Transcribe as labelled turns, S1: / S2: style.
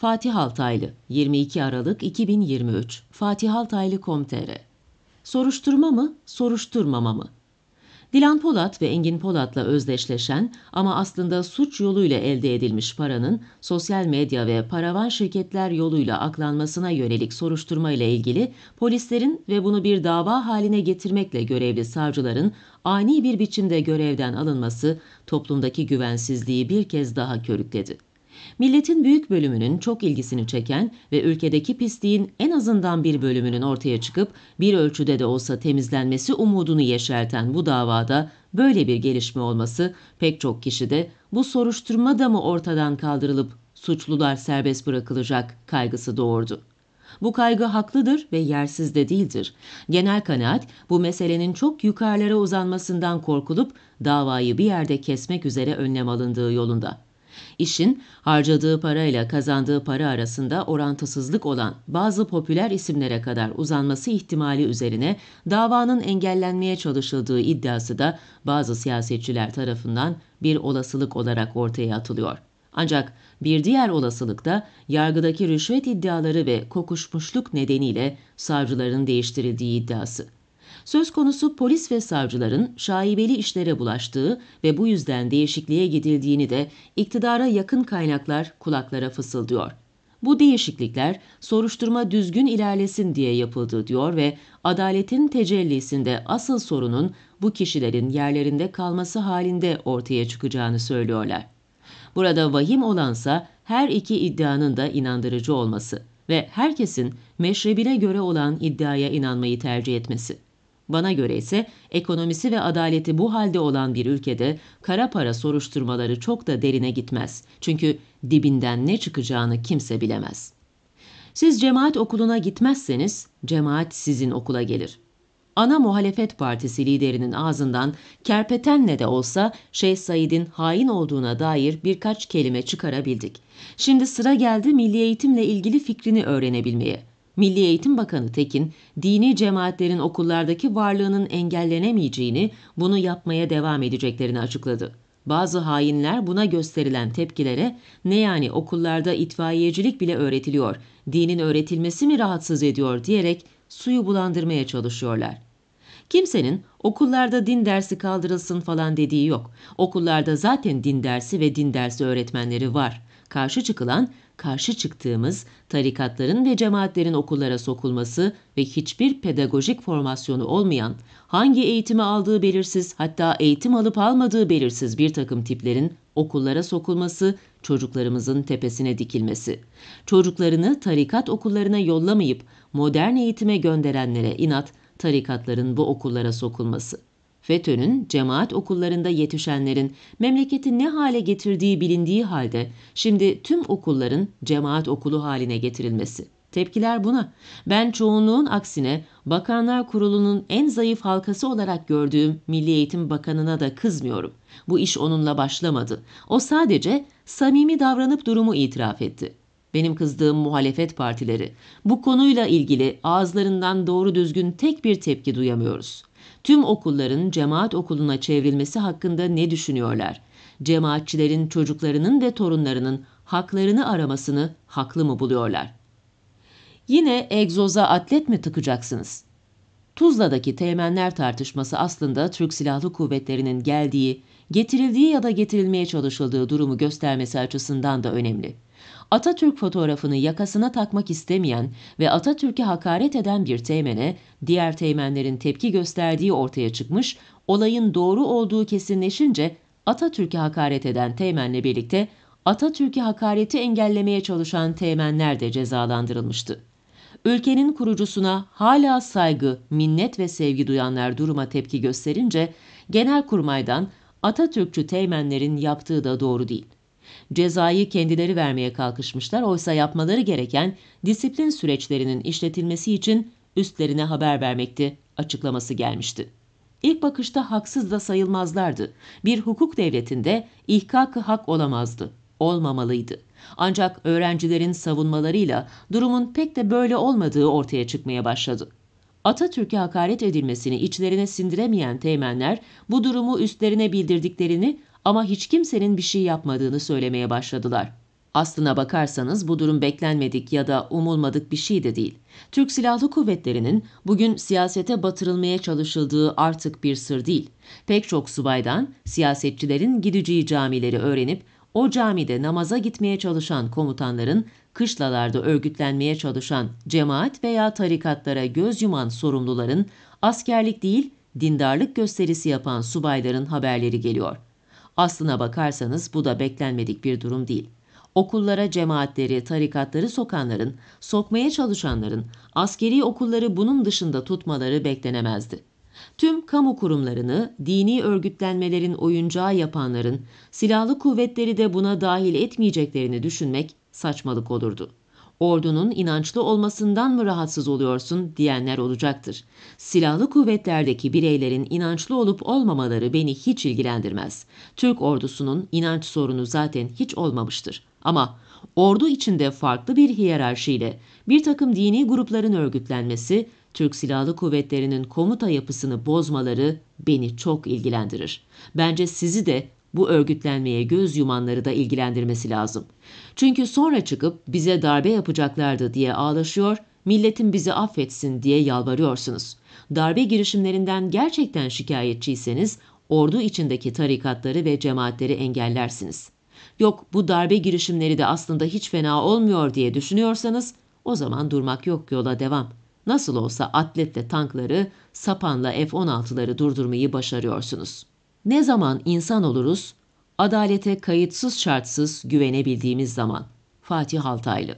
S1: Fatih Altaylı 22 Aralık 2023 Fatih Altaylı.com.tr Soruşturma mı, soruşturmama mı? Dilan Polat ve Engin Polat'la özdeşleşen ama aslında suç yoluyla elde edilmiş paranın sosyal medya ve paravan şirketler yoluyla aklanmasına yönelik soruşturma ile ilgili polislerin ve bunu bir dava haline getirmekle görevli savcıların ani bir biçimde görevden alınması toplumdaki güvensizliği bir kez daha körükledi. Milletin büyük bölümünün çok ilgisini çeken ve ülkedeki pisliğin en azından bir bölümünün ortaya çıkıp bir ölçüde de olsa temizlenmesi umudunu yeşerten bu davada böyle bir gelişme olması pek çok kişi de bu soruşturma da mı ortadan kaldırılıp suçlular serbest bırakılacak kaygısı doğurdu. Bu kaygı haklıdır ve yersiz de değildir. Genel kanaat bu meselenin çok yukarılara uzanmasından korkulup davayı bir yerde kesmek üzere önlem alındığı yolunda. İşin harcadığı parayla kazandığı para arasında orantısızlık olan bazı popüler isimlere kadar uzanması ihtimali üzerine davanın engellenmeye çalışıldığı iddiası da bazı siyasetçiler tarafından bir olasılık olarak ortaya atılıyor. Ancak bir diğer olasılık da yargıdaki rüşvet iddiaları ve kokuşmuşluk nedeniyle savcıların değiştirildiği iddiası. Söz konusu polis ve savcıların şaibeli işlere bulaştığı ve bu yüzden değişikliğe gidildiğini de iktidara yakın kaynaklar kulaklara fısıldıyor. Bu değişiklikler soruşturma düzgün ilerlesin diye yapıldı diyor ve adaletin tecellisinde asıl sorunun bu kişilerin yerlerinde kalması halinde ortaya çıkacağını söylüyorlar. Burada vahim olansa her iki iddianın da inandırıcı olması ve herkesin meşrebine göre olan iddiaya inanmayı tercih etmesi. Bana göre ise ekonomisi ve adaleti bu halde olan bir ülkede kara para soruşturmaları çok da derine gitmez. Çünkü dibinden ne çıkacağını kimse bilemez. Siz cemaat okuluna gitmezseniz cemaat sizin okula gelir. Ana muhalefet partisi liderinin ağzından kerpetenle de olsa Şeyh Said'in hain olduğuna dair birkaç kelime çıkarabildik. Şimdi sıra geldi milli eğitimle ilgili fikrini öğrenebilmeye. Milli Eğitim Bakanı Tekin, dini cemaatlerin okullardaki varlığının engellenemeyeceğini, bunu yapmaya devam edeceklerini açıkladı. Bazı hainler buna gösterilen tepkilere ne yani okullarda itfaiyecilik bile öğretiliyor, dinin öğretilmesi mi rahatsız ediyor diyerek suyu bulandırmaya çalışıyorlar. Kimsenin okullarda din dersi kaldırılsın falan dediği yok. Okullarda zaten din dersi ve din dersi öğretmenleri var karşı çıkılan, karşı çıktığımız tarikatların ve cemaatlerin okullara sokulması ve hiçbir pedagojik formasyonu olmayan, hangi eğitimi aldığı belirsiz hatta eğitim alıp almadığı belirsiz bir takım tiplerin okullara sokulması, çocuklarımızın tepesine dikilmesi. Çocuklarını tarikat okullarına yollamayıp modern eğitime gönderenlere inat, tarikatların bu okullara sokulması. FETÖ'nün cemaat okullarında yetişenlerin memleketi ne hale getirdiği bilindiği halde şimdi tüm okulların cemaat okulu haline getirilmesi. Tepkiler buna. Ben çoğunluğun aksine Bakanlar Kurulu'nun en zayıf halkası olarak gördüğüm Milli Eğitim Bakanı'na da kızmıyorum. Bu iş onunla başlamadı. O sadece samimi davranıp durumu itiraf etti. Benim kızdığım muhalefet partileri bu konuyla ilgili ağızlarından doğru düzgün tek bir tepki duyamıyoruz. Tüm okulların cemaat okuluna çevrilmesi hakkında ne düşünüyorlar? Cemaatçilerin çocuklarının ve torunlarının haklarını aramasını haklı mı buluyorlar? Yine egzoza atlet mi tıkacaksınız? Tuzla'daki teğmenler tartışması aslında Türk Silahlı Kuvvetleri'nin geldiği, getirildiği ya da getirilmeye çalışıldığı durumu göstermesi açısından da önemli. Atatürk fotoğrafını yakasına takmak istemeyen ve Atatürk'e hakaret eden bir teğmene diğer teğmenlerin tepki gösterdiği ortaya çıkmış, olayın doğru olduğu kesinleşince Atatürk'e hakaret eden teğmenle birlikte Atatürk'e hakareti engellemeye çalışan teğmenler de cezalandırılmıştı. Ülkenin kurucusuna hala saygı, minnet ve sevgi duyanlar duruma tepki gösterince Genelkurmay'dan Atatürkçü teğmenlerin yaptığı da doğru değil. Cezayı kendileri vermeye kalkışmışlar oysa yapmaları gereken disiplin süreçlerinin işletilmesi için üstlerine haber vermekti açıklaması gelmişti. İlk bakışta haksız da sayılmazlardı. Bir hukuk devletinde ihkakı hak olamazdı, olmamalıydı. Ancak öğrencilerin savunmalarıyla durumun pek de böyle olmadığı ortaya çıkmaya başladı. Atatürk'e hakaret edilmesini içlerine sindiremeyen teğmenler bu durumu üstlerine bildirdiklerini ama hiç kimsenin bir şey yapmadığını söylemeye başladılar. Aslına bakarsanız bu durum beklenmedik ya da umulmadık bir şey de değil. Türk Silahlı Kuvvetleri'nin bugün siyasete batırılmaya çalışıldığı artık bir sır değil. Pek çok subaydan siyasetçilerin gideceği camileri öğrenip o camide namaza gitmeye çalışan komutanların kışlalarda örgütlenmeye çalışan cemaat veya tarikatlara göz yuman sorumluların askerlik değil dindarlık gösterisi yapan subayların haberleri geliyor.'' Aslına bakarsanız bu da beklenmedik bir durum değil. Okullara cemaatleri, tarikatları sokanların, sokmaya çalışanların askeri okulları bunun dışında tutmaları beklenemezdi. Tüm kamu kurumlarını dini örgütlenmelerin oyuncağı yapanların silahlı kuvvetleri de buna dahil etmeyeceklerini düşünmek saçmalık olurdu ordunun inançlı olmasından mı rahatsız oluyorsun diyenler olacaktır. Silahlı kuvvetlerdeki bireylerin inançlı olup olmamaları beni hiç ilgilendirmez. Türk ordusunun inanç sorunu zaten hiç olmamıştır. Ama ordu içinde farklı bir hiyerarşiyle bir takım dini grupların örgütlenmesi, Türk Silahlı Kuvvetleri'nin komuta yapısını bozmaları beni çok ilgilendirir. Bence sizi de bu örgütlenmeye göz yumanları da ilgilendirmesi lazım. Çünkü sonra çıkıp bize darbe yapacaklardı diye ağlaşıyor, milletin bizi affetsin diye yalvarıyorsunuz. Darbe girişimlerinden gerçekten şikayetçiyseniz ordu içindeki tarikatları ve cemaatleri engellersiniz. Yok bu darbe girişimleri de aslında hiç fena olmuyor diye düşünüyorsanız o zaman durmak yok yola devam. Nasıl olsa atletle tankları, sapanla F-16'ları durdurmayı başarıyorsunuz.'' Ne zaman insan oluruz? Adalete kayıtsız şartsız güvenebildiğimiz zaman. Fatih Altaylı